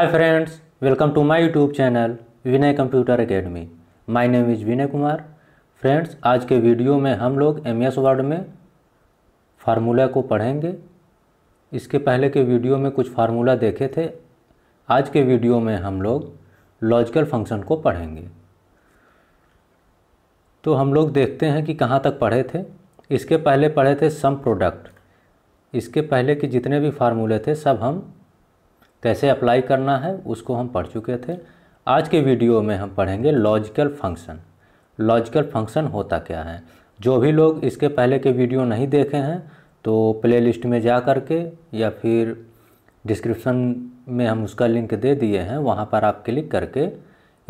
hi friends welcome to my YouTube channel Vinay computer academy my name is Vinay Kumar friends आज के video में हम लोग एम एस वर्ड में फार्मूला को पढ़ेंगे इसके पहले के वीडियो में कुछ फार्मूला देखे थे आज के वीडियो में हम लोग लॉजिकल फंक्शन को पढ़ेंगे तो हम लोग देखते हैं कि कहाँ तक पढ़े थे इसके पहले पढ़े थे सम प्रोडक्ट इसके पहले के जितने भी फार्मूले थे सब हम कैसे अप्लाई करना है उसको हम पढ़ चुके थे आज के वीडियो में हम पढ़ेंगे लॉजिकल फंक्शन लॉजिकल फंक्शन होता क्या है जो भी लोग इसके पहले के वीडियो नहीं देखे हैं तो प्ले लिस्ट में जा कर के या फिर डिस्क्रिप्शन में हम उसका लिंक दे दिए हैं वहाँ पर आप क्लिक करके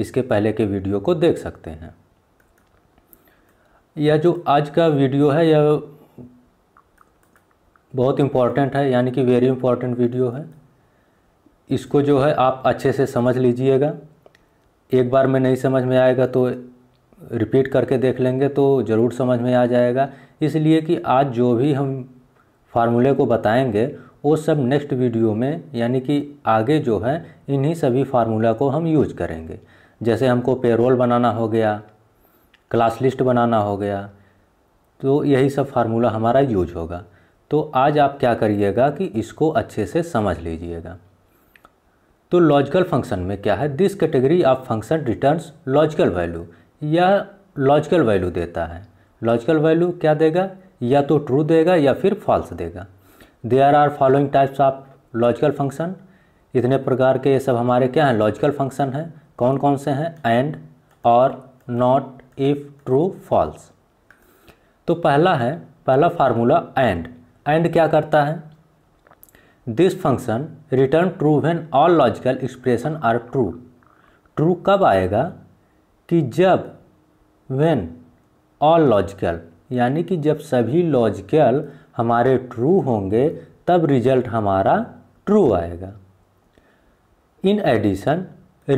इसके पहले के वीडियो को देख सकते हैं यह जो आज का वीडियो है यह बहुत इम्पॉर्टेंट है यानी कि वेरी इम्पॉर्टेंट वीडियो है इसको जो है आप अच्छे से समझ लीजिएगा एक बार में नहीं समझ में आएगा तो रिपीट करके देख लेंगे तो ज़रूर समझ में आ जाएगा इसलिए कि आज जो भी हम फार्मूले को बताएंगे वो सब नेक्स्ट वीडियो में यानी कि आगे जो है इन्हीं सभी फार्मूला को हम यूज करेंगे जैसे हमको पेरोल बनाना हो गया क्लास लिस्ट बनाना हो गया तो यही सब फार्मूला हमारा यूज होगा तो आज आप क्या करिएगा कि इसको अच्छे से समझ लीजिएगा तो लॉजिकल फंक्शन में क्या है this category of function returns logical value या लॉजिकल वैल्यू देता है लॉजिकल वैल्यू क्या देगा या तो ट्रू देगा या फिर फॉल्स देगा there are following types of logical function इतने प्रकार के ये सब हमारे क्या हैं लॉजिकल फंक्शन हैं कौन कौन से हैं एंड और नॉट इफ ट्रू फॉल्स तो पहला है पहला फार्मूला एंड एंड क्या करता है this function return true when all logical expression are true true कब आएगा कि जब वैन ऑल लॉजिकल यानी कि जब सभी लॉजिकल हमारे ट्रू होंगे तब रिजल्ट हमारा ट्रू आएगा in addition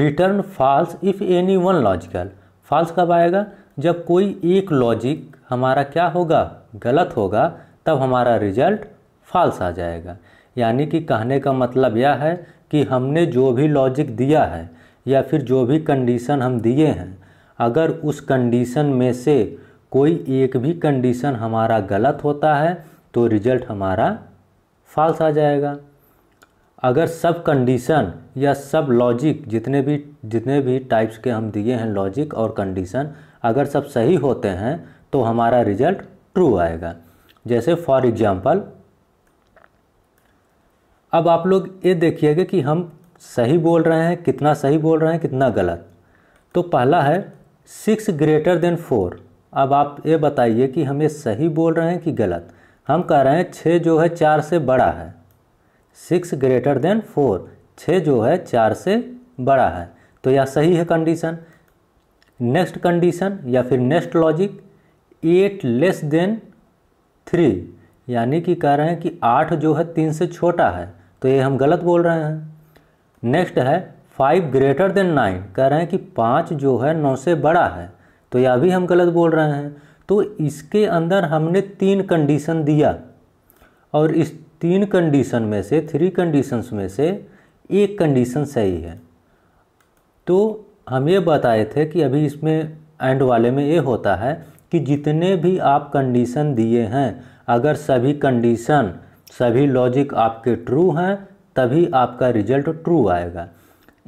return false if any one logical false कब आएगा जब कोई एक लॉजिक हमारा क्या होगा गलत होगा तब हमारा रिजल्ट फॉल्स आ जाएगा यानी कि कहने का मतलब यह है कि हमने जो भी लॉजिक दिया है या फिर जो भी कंडीशन हम दिए हैं अगर उस कंडीशन में से कोई एक भी कंडीशन हमारा गलत होता है तो रिजल्ट हमारा फॉल्स आ जाएगा अगर सब कंडीशन या सब लॉजिक जितने भी जितने भी टाइप्स के हम दिए हैं लॉजिक और कंडीशन अगर सब सही होते हैं तो हमारा रिजल्ट ट्रू आएगा जैसे फॉर एग्ज़ाम्पल अब आप लोग ये देखिएगा कि हम सही बोल रहे हैं कितना सही बोल रहे हैं कितना गलत तो पहला है सिक्स ग्रेटर देन फोर अब आप ये बताइए कि हम ये सही बोल रहे हैं कि गलत हम कह रहे हैं छः जो है चार से बड़ा है सिक्स ग्रेटर देन फोर छः जो है चार से बड़ा है तो यह सही है कंडीशन नेक्स्ट कंडीशन या फिर next logic eight less than three यानी कि कह रहे हैं कि आठ जो है तीन से छोटा है तो ये हम गलत बोल रहे हैं नेक्स्ट है फाइव ग्रेटर देन नाइन कह रहे हैं कि पाँच जो है नौ से बड़ा है तो यह भी हम गलत बोल रहे हैं तो इसके अंदर हमने तीन कंडीशन दिया और इस तीन कंडीशन में से थ्री कंडीशंस में से एक कंडीशन सही है तो हम ये बताए थे कि अभी इसमें एंड वाले में ये होता है कि जितने भी आप कंडीशन दिए हैं अगर सभी कंडीशन सभी लॉजिक आपके ट्रू हैं तभी आपका रिजल्ट ट्रू आएगा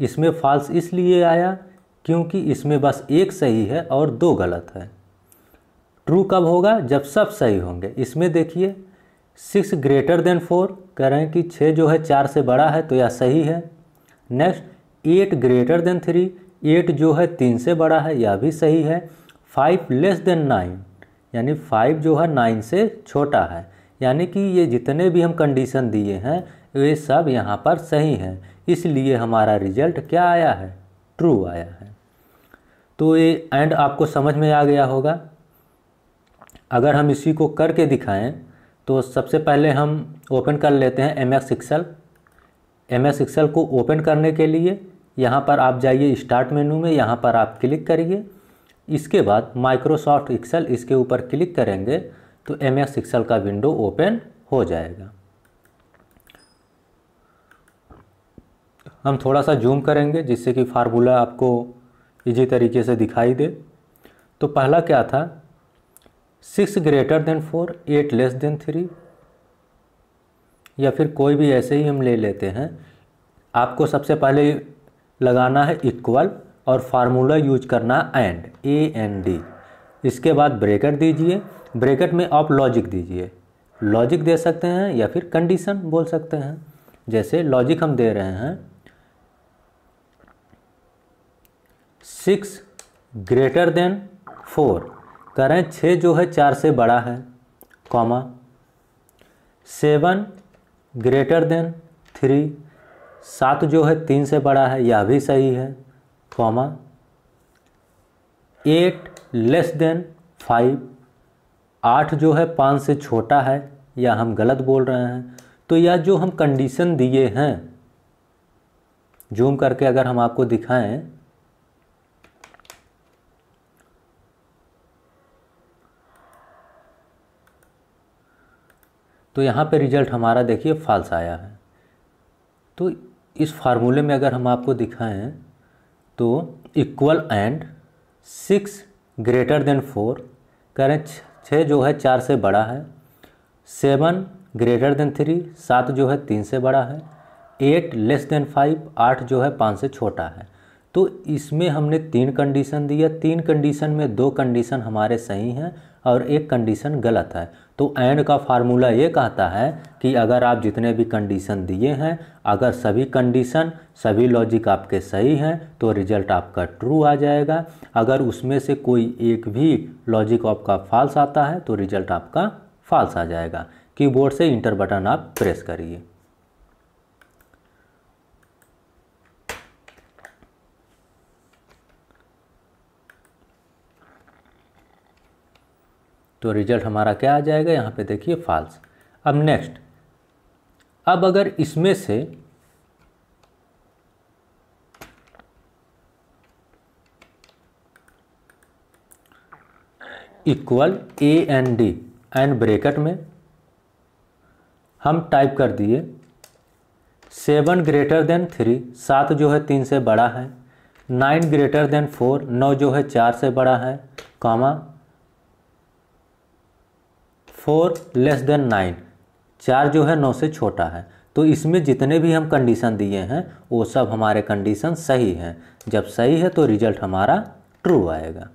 इसमें फॉल्स इसलिए आया क्योंकि इसमें बस एक सही है और दो गलत है ट्रू कब होगा जब सब सही होंगे इसमें देखिए सिक्स ग्रेटर देन फोर कह रहे हैं कि छः जो है चार से बड़ा है तो यह सही है next eight greater than three eight जो है तीन से बड़ा है यह भी सही है फाइव लेस देन नाइन यानी फाइव जो है नाइन से छोटा है यानी कि ये जितने भी हम कंडीशन दिए हैं वे सब यहाँ पर सही हैं इसलिए हमारा रिजल्ट क्या आया है ट्रू आया है तो ये एंड आपको समझ में आ गया होगा अगर हम इसी को करके दिखाएं तो सबसे पहले हम ओपन कर लेते हैं M X Excel M X Excel को ओपन करने के लिए यहाँ पर आप जाइए स्टार्ट मेनू में यहाँ पर आप क्लिक करिए इसके बाद माइक्रोसॉफ्ट एक्सल इसके ऊपर क्लिक करेंगे तो एम एस एक्सल का विंडो ओपन हो जाएगा हम थोड़ा सा जूम करेंगे जिससे कि फार्मूला आपको इजी तरीके से दिखाई दे तो पहला क्या था six greater than four eight less than three या फिर कोई भी ऐसे ही हम ले लेते हैं आपको सबसे पहले लगाना है इक्वल और फार्मूला यूज करना एंड ए एन डी इसके बाद ब्रेकर दीजिए ब्रैकेट में आप लॉजिक दीजिए लॉजिक दे सकते हैं या फिर कंडीशन बोल सकते हैं जैसे लॉजिक हम दे रहे हैं सिक्स ग्रेटर देन फोर कह रहे हैं छः जो है चार से बड़ा है comma seven greater than three सात जो है तीन से बड़ा है यह भी सही है comma eight less than five आठ जो है पाँच से छोटा है या हम गलत बोल रहे हैं तो या जो हम कंडीशन दिए हैं जूम करके अगर हम आपको दिखाएं तो यहाँ पे रिजल्ट हमारा देखिए फाल्स आया है तो इस फार्मूले में अगर हम आपको दिखाएं तो equal and six greater than four करें छः जो है चार से बड़ा है सेवन ग्रेटर देन थ्री सात जो है तीन से बड़ा है एट लेस देन फाइव आठ जो है पाँच से छोटा है तो इसमें हमने तीन कंडीशन दिया तीन कंडीशन में दो कंडीशन हमारे सही हैं और एक कंडीशन गलत है तो एंड का फार्मूला ये कहता है कि अगर आप जितने भी कंडीशन दिए हैं अगर सभी कंडीशन सभी लॉजिक आपके सही हैं तो रिजल्ट आपका ट्रू आ जाएगा अगर उसमें से कोई एक भी लॉजिक आपका फॉल्स आता है तो रिजल्ट आपका फॉल्स आ जाएगा कीबोर्ड से इंटर बटन आप प्रेस करिए तो रिजल्ट हमारा क्या आ जाएगा यहाँ पे देखिए फाल्स अब नेक्स्ट अब अगर इसमें से equal A N D and bracket में हम टाइप कर दिए सेवन ग्रेटर देन थ्री सात जो है तीन से बड़ा है नाइन ग्रेटर देन फोर नौ जो है चार से बड़ा है comma four less than nine चार जो है नौ से छोटा है तो इसमें जितने भी हम कंडीशन दिए हैं वो सब हमारे कंडीशन सही हैं जब सही है तो रिजल्ट हमारा ट्रू आएगा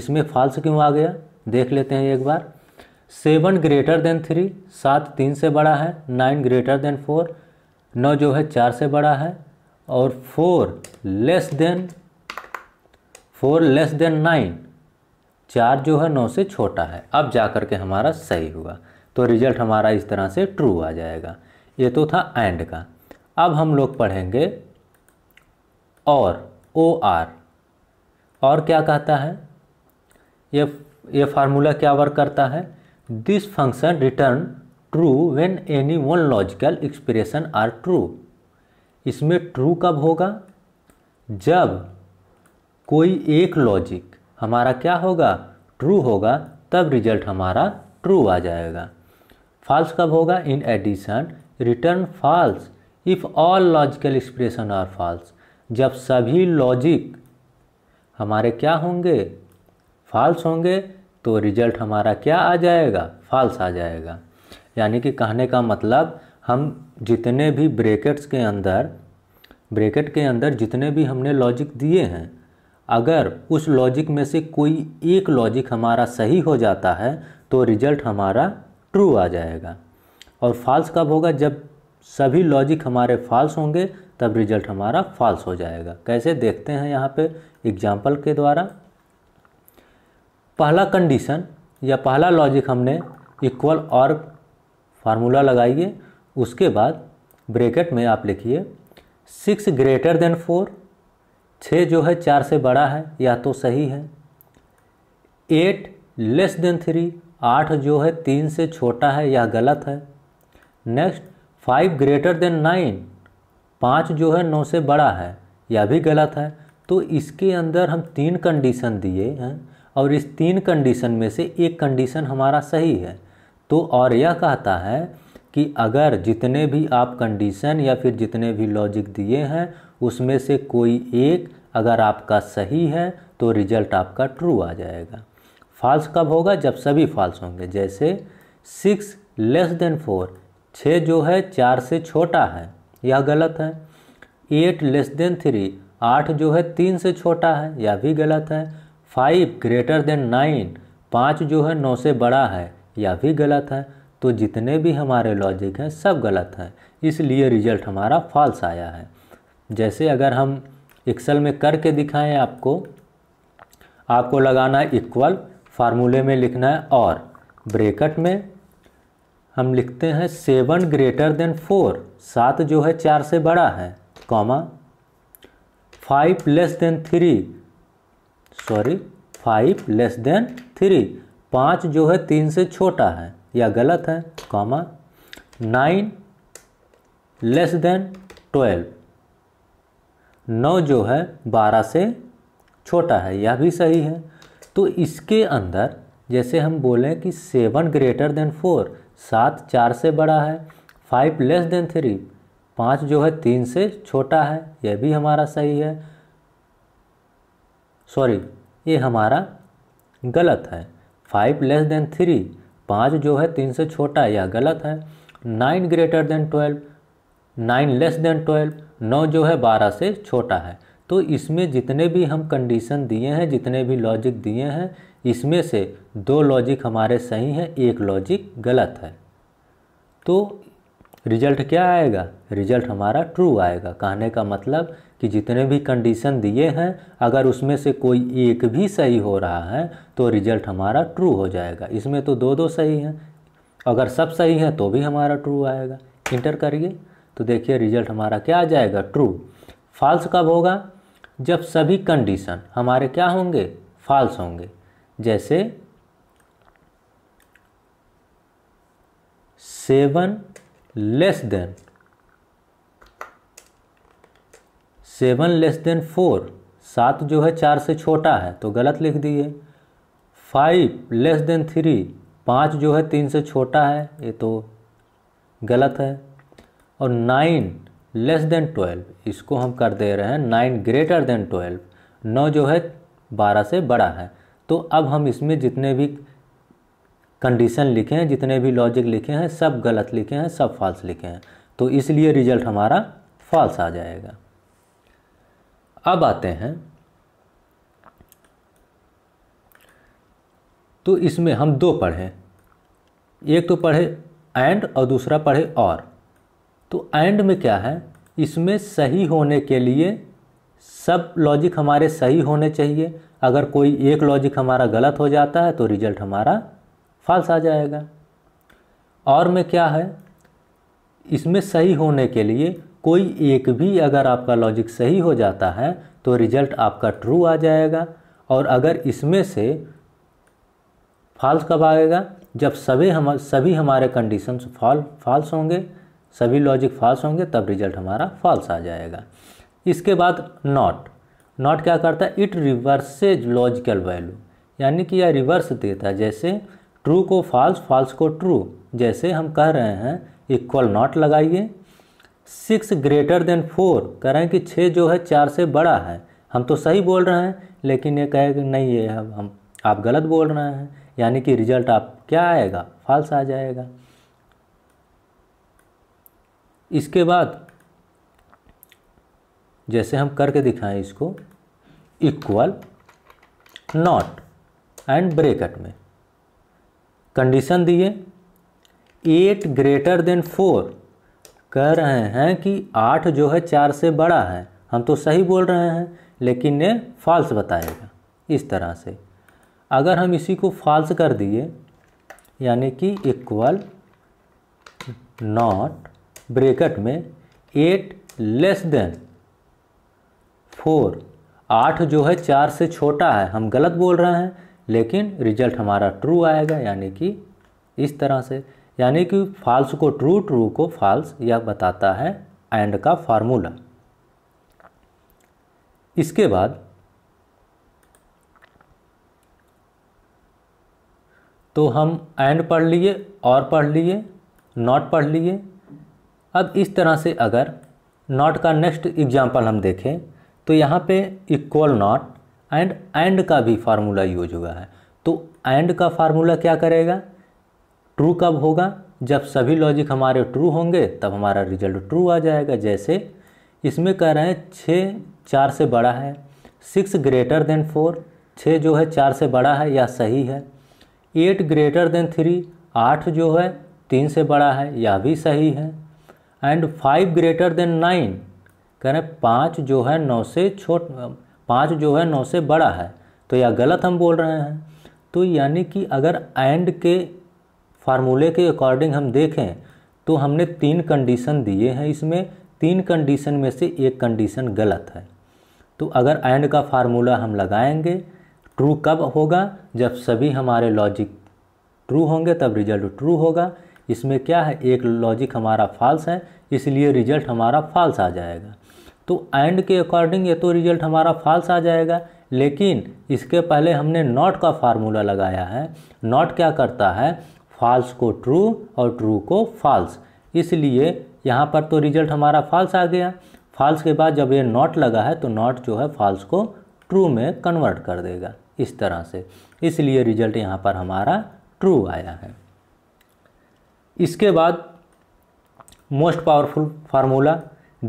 इसमें फॉल्स क्यों आ गया देख लेते हैं एक बार सेवन ग्रेटर देन थ्री सात तीन से बड़ा है नाइन ग्रेटर देन फोर नौ जो है चार से बड़ा है और four less than four less than nine चार जो है नौ से छोटा है अब जा कर के हमारा सही हुआ तो रिजल्ट हमारा इस तरह से ट्रू आ जाएगा ये तो था एंड का अब हम लोग पढ़ेंगे और ओ आर और क्या कहता है ये ये फार्मूला क्या वर्क करता है this function return true when any one logical expression are true इसमें ट्रू कब होगा जब कोई एक लॉजिक हमारा क्या होगा ट्रू होगा तब रिजल्ट हमारा ट्रू आ जाएगा फॉल्स कब होगा in addition return false if all logical expression are false जब सभी लॉजिक हमारे क्या होंगे फॉल्स होंगे तो रिजल्ट हमारा क्या आ जाएगा फॉल्स आ जाएगा यानी कि कहने का मतलब हम जितने भी ब्रेकेट्स के अंदर ब्रेकेट के अंदर जितने भी हमने लॉजिक दिए हैं अगर उस लॉजिक में से कोई एक लॉजिक हमारा सही हो जाता है तो रिजल्ट हमारा ट्रू आ जाएगा और फॉल्स कब होगा जब सभी लॉजिक हमारे फॉल्स होंगे तब रिजल्ट हमारा फॉल्स हो जाएगा कैसे देखते हैं यहाँ पे एग्जाम्पल के द्वारा पहला कंडीशन या पहला लॉजिक हमने इक्वल और फार्मूला लगाइए उसके बाद ब्रेकेट में आप लिखिए सिक्स ग्रेटर देन फोर छः जो है चार से बड़ा है या तो सही है एट लेस देन थ्री आठ जो है तीन से छोटा है या गलत है next five greater than nine पाँच जो है नौ से बड़ा है यह भी गलत है तो इसके अंदर हम तीन कंडीशन दिए हैं और इस तीन कंडीशन में से एक कंडीशन हमारा सही है तो और यह कहता है कि अगर जितने भी आप कंडीशन या फिर जितने भी लॉजिक दिए हैं उसमें से कोई एक अगर आपका सही है तो रिजल्ट आपका ट्रू आ जाएगा फॉल्स कब होगा जब सभी फॉल्स होंगे जैसे सिक्स लेस देन फोर छः जो है चार से छोटा है यह गलत है एट लेस देन थ्री आठ जो है तीन से छोटा है यह भी गलत है फाइव ग्रेटर देन नाइन पाँच जो है नौ से बड़ा है यह भी गलत है तो जितने भी हमारे लॉजिक हैं सब गलत हैं इसलिए रिजल्ट हमारा फॉल्स आया है जैसे अगर हम एक्सल में करके दिखाएं आपको आपको लगाना है इक्वल फार्मूले में लिखना है और ब्रेकट में हम लिखते हैं सेवन ग्रेटर देन फोर सात जो है चार से बड़ा है comma five less than three sorry five less than three पाँच जो है तीन से छोटा है या गलत है comma nine less than twelve नौ जो है बारह से छोटा है यह भी सही है तो इसके अंदर जैसे हम बोलें कि सेवन ग्रेटर देन फोर सात चार से बड़ा है फाइव लेस देन थ्री पाँच जो है तीन से छोटा है यह भी हमारा सही है सॉरी ये हमारा गलत है फाइव लेस देन थ्री पाँच जो है तीन से छोटा यह गलत है nine greater than twelve nine less than twelve नौ जो है बारह से छोटा है तो इसमें जितने भी हम कंडीशन दिए हैं जितने भी लॉजिक दिए हैं इसमें से दो लॉजिक हमारे सही हैं एक लॉजिक गलत है तो रिजल्ट क्या आएगा रिजल्ट हमारा ट्रू आएगा कहने का मतलब कि जितने भी कंडीशन दिए हैं अगर उसमें से कोई एक भी सही हो रहा है तो रिजल्ट हमारा ट्रू हो जाएगा इसमें तो दो दो सही हैं अगर सब सही हैं तो भी हमारा ट्रू आएगा इंटर करिए तो देखिए रिजल्ट हमारा क्या आ जाएगा ट्रू फॉल्स कब होगा जब सभी कंडीशन हमारे क्या होंगे फॉल्स होंगे जैसे seven less than seven less than four सात जो है चार से छोटा है तो गलत लिख दिए फाइव लेस देन थ्री पाँच जो है तीन से छोटा है ये तो गलत है और नाइन लेस देन ट्वेल्व इसको हम कर दे रहे हैं नाइन ग्रेटर देन ट्वेल्व नौ जो है बारह से बड़ा है तो अब हम इसमें जितने भी कंडीशन लिखे हैं जितने भी लॉजिक लिखे हैं सब गलत लिखे हैं सब फॉल्स लिखे हैं तो इसलिए रिजल्ट हमारा फॉल्स आ जाएगा अब आते हैं तो इसमें हम दो पढ़ें एक तो पढ़े एंड और दूसरा पढ़े और तो एंड में क्या है इसमें सही होने के लिए सब लॉजिक हमारे सही होने चाहिए अगर कोई एक लॉजिक हमारा गलत हो जाता है तो रिजल्ट हमारा फॉल्स आ जाएगा और में क्या है इसमें सही होने के लिए कोई एक भी अगर आपका लॉजिक सही हो जाता है तो रिजल्ट आपका ट्रू आ जाएगा और अगर इसमें से फॉल्स कब आएगा जब सभी हम सभी हमारे कंडीशंस फॉल फॉल्स होंगे सभी लॉजिक फॉल्स होंगे तब रिजल्ट हमारा फॉल्स आ जाएगा इसके बाद नॉट नॉट क्या करता है इट रिवर्सेज लॉजिकल वैल्यू यानी कि यह या रिवर्स देता है जैसे ट्रू को फॉल्स फॉल्स को ट्रू जैसे हम कह रहे हैं इक्वल नॉट लगाइए सिक्स ग्रेटर देन फोर कह रहे हैं कि छः जो है चार से बड़ा है हम तो सही बोल रहे हैं लेकिन ये कहे कि नहीं ये हम आप गलत बोल रहे हैं यानी कि रिजल्ट आप क्या आएगा फॉल्स आ जाएगा इसके बाद जैसे हम करके दिखाएं इसको इक्वल नॉट एंड ब्रेकट में कंडीशन दिए एट ग्रेटर देन फोर कह रहे हैं कि आठ जो है चार से बड़ा है हम तो सही बोल रहे हैं लेकिन ये फॉल्स बताएगा इस तरह से अगर हम इसी को फॉल्स कर दिए यानी कि इक्वल नॉट ब्रेकेट में एट लेस देन फोर आठ जो है चार से छोटा है हम गलत बोल रहे हैं लेकिन रिजल्ट हमारा ट्रू आएगा यानी कि इस तरह से यानी कि फाल्स को ट्रू ट्रू को फाल्स यह बताता है एंड का फार्मूला इसके बाद तो हम एंड पढ़ लिए और पढ़ लिए नॉट पढ़ लिए अब इस तरह से अगर नॉट का नेक्स्ट एग्जाम्पल हम देखें तो यहाँ पे इक्वल नॉट एंड एंड का भी फार्मूला यूज हुआ है तो एंड का फार्मूला क्या करेगा ट्रू कब होगा जब सभी लॉजिक हमारे ट्रू होंगे तब हमारा रिजल्ट ट्रू आ जाएगा जैसे इसमें कह रहे हैं छः चार से बड़ा है सिक्स ग्रेटर देन फोर छः जो है चार से बड़ा है या सही है एट ग्रेटर देन थ्री आठ जो है तीन से बड़ा है यह भी सही है and five greater than nine कह रहे हैं पाँच जो है नौ से छोट पाँच जो है नौ से बड़ा है तो यह गलत हम बोल रहे हैं तो यानी कि अगर एंड के फार्मूले के अकॉर्डिंग हम देखें तो हमने तीन कंडीशन दिए हैं इसमें तीन कंडीशन में से एक कंडीशन गलत है तो अगर एंड का फार्मूला हम लगाएंगे ट्रू कब होगा जब सभी हमारे लॉजिक ट्रू होंगे तब रिजल्ट ट्रू होगा इसमें क्या है एक लॉजिक हमारा फॉल्स है इसलिए रिजल्ट हमारा फॉल्स आ जाएगा तो एंड के अकॉर्डिंग ये तो रिजल्ट हमारा फॉल्स आ जाएगा लेकिन इसके पहले हमने नॉट का फार्मूला लगाया है नॉट क्या करता है फॉल्स को ट्रू और ट्रू को फॉल्स इसलिए यहाँ पर तो रिजल्ट हमारा फॉल्स आ गया फॉल्स के बाद जब ये नॉट लगा है तो नॉट जो है फॉल्स को ट्रू में कन्वर्ट कर देगा इस तरह से इसलिए रिजल्ट यहाँ पर हमारा ट्रू आया है इसके बाद मोस्ट पावरफुल फार्मूला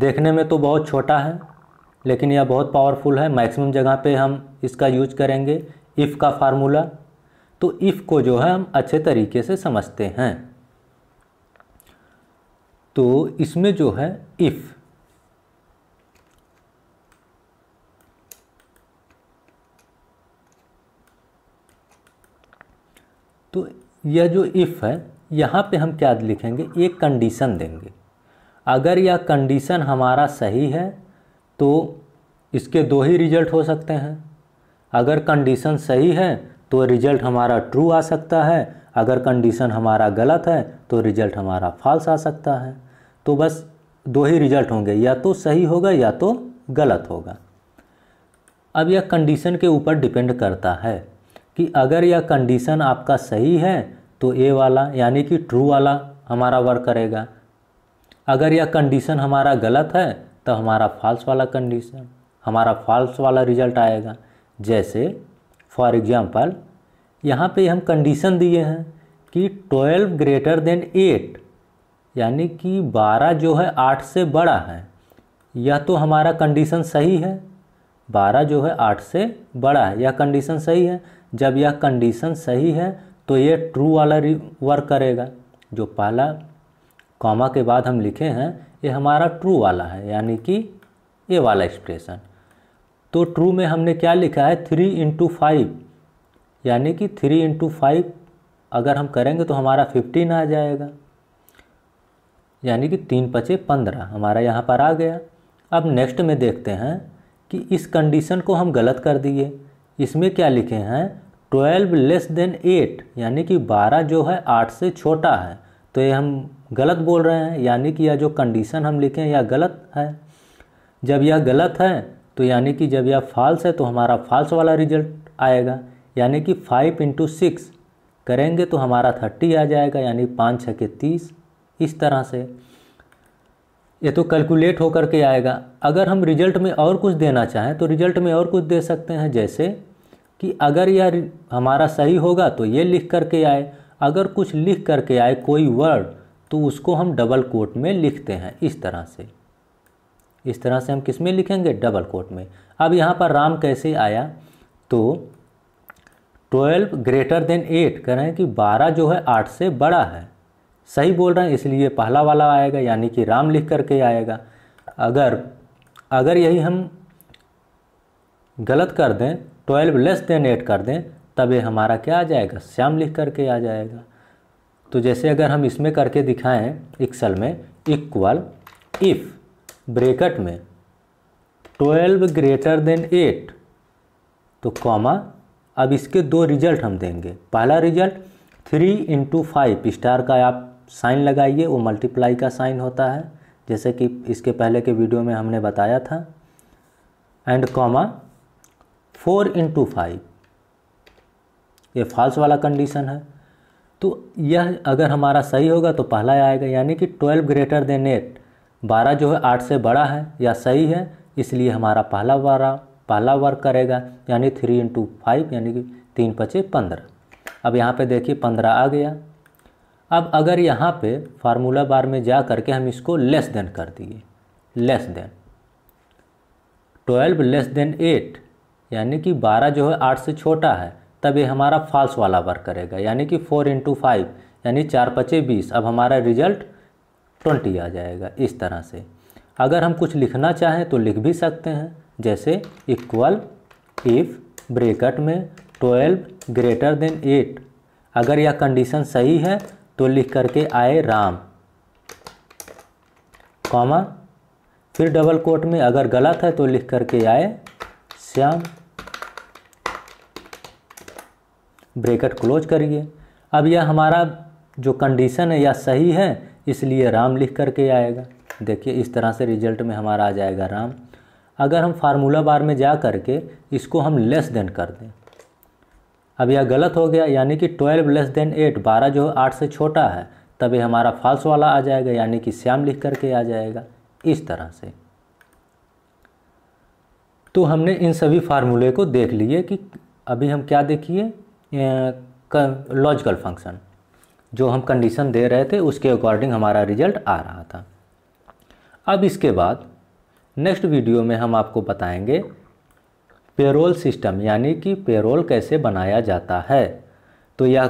देखने में तो बहुत छोटा है लेकिन यह बहुत पावरफुल है मैक्सिमम जगह पे हम इसका यूज करेंगे इफ़ का फार्मूला तो इफ़ को जो है हम अच्छे तरीके से समझते हैं तो इसमें जो है इफ़ तो यह जो इफ़ है यहाँ पे हम क्या लिखेंगे एक कंडीशन देंगे अगर यह कंडीशन हमारा सही है तो इसके दो ही रिजल्ट हो सकते हैं अगर कंडीशन सही है तो रिजल्ट हमारा ट्रू आ सकता है अगर कंडीशन हमारा गलत है तो रिजल्ट हमारा फॉल्स आ सकता है तो बस दो ही रिजल्ट होंगे या तो सही होगा या तो गलत होगा अब यह कंडीशन के ऊपर डिपेंड करता है कि अगर यह कंडीशन आपका सही है तो ए वाला यानी कि ट्रू वाला हमारा वर्क करेगा अगर यह कंडीशन हमारा गलत है तो हमारा फॉल्स वाला कंडीशन हमारा फॉल्स वाला रिजल्ट आएगा जैसे फॉर एग्जांपल यहाँ पे हम कंडीशन दिए हैं कि 12 ग्रेटर देन 8 यानी कि 12 जो है 8 से बड़ा है यह तो हमारा कंडीशन सही है 12 जो है 8 से बड़ा है यह कंडीशन सही है जब यह कंडीशन सही है तो ये ट्रू वाला वर्क करेगा जो पहला कॉमा के बाद हम लिखे हैं ये हमारा ट्रू वाला है यानी कि ये वाला एक्सप्रेशन तो ट्रू में हमने क्या लिखा है थ्री इंटू फाइव यानी कि थ्री इंटू फाइव अगर हम करेंगे तो हमारा फिफ्टीन आ जाएगा यानी कि तीन पचे पंद्रह हमारा यहाँ पर आ गया अब नेक्स्ट में देखते हैं कि इस कंडीशन को हम गलत कर दिए इसमें क्या लिखे हैं ट्वेल्व लेस देन एट यानी कि बारह जो है आठ से छोटा है तो ये हम गलत बोल रहे हैं यानी कि यह जो कंडीशन हम लिखे हैं यह गलत है जब यह गलत है तो यानी कि जब यह फाल्स है तो हमारा फाल्स वाला रिजल्ट आएगा यानी कि फाइव इंटू सिक्स करेंगे तो हमारा थर्टी आ जाएगा यानी पाँच छः के तीस इस तरह से ये तो कैलकुलेट होकर के आएगा अगर हम रिजल्ट में और कुछ देना चाहें तो रिजल्ट में और कुछ दे सकते हैं जैसे कि अगर यह हमारा सही होगा तो ये लिख करके आए अगर कुछ लिख करके आए कोई वर्ड तो उसको हम डबल कोट में लिखते हैं इस तरह से इस तरह से हम किस में लिखेंगे डबल कोट में अब यहाँ पर राम कैसे आया तो ट्वेल्व ग्रेटर देन एट कह रहे हैं कि बारह जो है आठ से बड़ा है सही बोल रहे हैं इसलिए पहला वाला आएगा यानी कि राम लिख करके आएगा अगर अगर यही हम गलत कर दें ट्वेल्व लेस देन एट कर दें तब ये हमारा क्या आ जाएगा श्याम लिख करके आ जाएगा तो जैसे अगर हम इसमें करके दिखाएं एक्सल में इक्वल इफ़ ब्रेकट में ट्वेल्व ग्रेटर देन एट तो कॉमा अब इसके दो रिजल्ट हम देंगे पहला result three into five star का आप साइन लगाइए वो मल्टीप्लाई का साइन होता है जैसे कि इसके पहले के वीडियो में हमने बताया था and comma four into five ये फॉल्स वाला कंडीशन है तो यह अगर हमारा सही होगा तो पहला आएगा यानी कि ट्वेल्व ग्रेटर देन एट बारह जो है आठ से बड़ा है या सही है इसलिए हमारा पहला बारह पहला वर्क करेगा यानी थ्री इंटू फाइव यानी कि तीन पचे पंद्रह अब यहाँ पे देखिए पंद्रह आ गया अब अगर यहाँ पे फार्मूला बार में जा करके हम इसको लेस देन कर दिए less than twelve less than eight यानी कि बारह जो है आठ से छोटा है तब ये हमारा फॉल्स वाला वर्क करेगा यानी कि फोर इंटू फाइव यानी चार पचे बीस अब हमारा रिजल्ट ट्वेंटी आ जाएगा इस तरह से अगर हम कुछ लिखना चाहें तो लिख भी सकते हैं जैसे इक्वल इफ़ ब्रेकट में ट्वेल्व ग्रेटर देन एट अगर यह कंडीशन सही है तो लिख करके आए राम कॉमा फिर डबल कोट में अगर गलत है तो लिख करके आए श्याम ब्रेकेट क्लोज करिए अब यह हमारा जो कंडीशन है यह सही है इसलिए राम लिख करके आएगा देखिए इस तरह से रिजल्ट में हमारा आ जाएगा राम अगर हम फार्मूला बार में जा करके इसको हम लेस देन कर दें अब यह गलत हो गया यानी कि ट्वेल्व लेस देन एट बारह जो आठ से छोटा है तभी हमारा फॉल्स वाला आ जाएगा यानी कि श्याम लिख करके आ जाएगा इस तरह से तो हमने इन सभी फार्मूले को देख लिए कि अभी हम क्या देखिए लॉजिकल फंक्शन जो हम कंडीशन दे रहे थे उसके अकॉर्डिंग हमारा रिजल्ट आ रहा था अब इसके बाद नेक्स्ट वीडियो में हम आपको बताएंगे पेरोल सिस्टम यानी कि पेरोल कैसे बनाया जाता है तो यह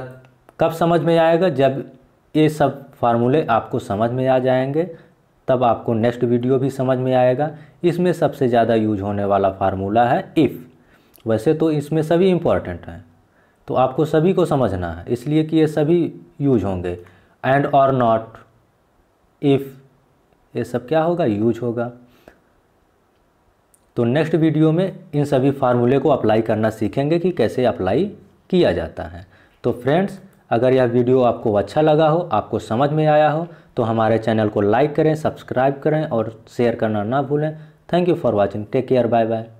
कब समझ में आएगा जब ये सब फार्मूले आपको समझ में आ जाएंगे तब आपको नेक्स्ट वीडियो भी समझ में आएगा इसमें सबसे ज़्यादा यूज होने वाला फार्मूला है इफ़ वैसे तो इसमें सभी इम्पॉर्टेंट हैं तो आपको सभी को समझना है इसलिए कि ये सभी यूज होंगे एंड और नॉट इफ़ ये सब क्या होगा यूज होगा तो नेक्स्ट वीडियो में इन सभी फार्मूले को अप्लाई करना सीखेंगे कि कैसे अप्लाई किया जाता है तो फ्रेंड्स अगर यह वीडियो आपको अच्छा लगा हो आपको समझ में आया हो तो हमारे चैनल को लाइक करें सब्सक्राइब करें और शेयर करना ना भूलें thank you for watching take care bye bye